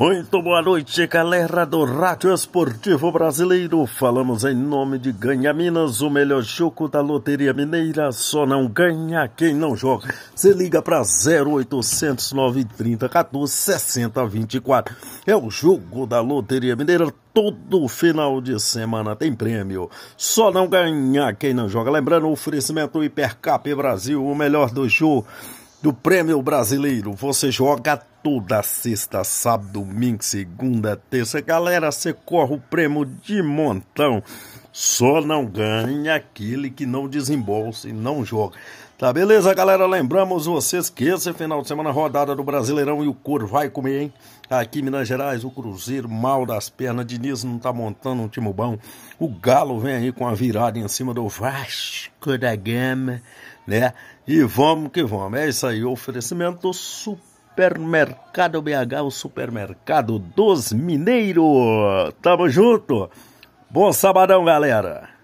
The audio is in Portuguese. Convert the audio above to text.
Muito boa noite, galera do Rádio Esportivo Brasileiro. Falamos em nome de Ganha Minas, o melhor jogo da loteria mineira. Só não ganha quem não joga. Se liga para 0800 930 14 60 É o jogo da loteria mineira. Todo final de semana tem prêmio. Só não ganha quem não joga. Lembrando, o oferecimento Hipercap Brasil, o melhor do jogo do Prêmio Brasileiro. Você joga toda sexta, sábado, domingo, segunda, terça. Galera, você corre o prêmio de montão. Só não ganha aquele que não desembolsa e não joga. Tá beleza, galera? Lembramos vocês que esse final de semana rodada do Brasileirão e o couro vai comer, hein? Aqui em Minas Gerais, o Cruzeiro mal das pernas, Diniz não tá montando um time bom. O Galo vem aí com a virada em cima do Vasco da Gama, né? E vamos que vamos. É isso aí, oferecimento super Supermercado BH, o supermercado dos mineiros. Tamo junto. Bom sabadão, galera.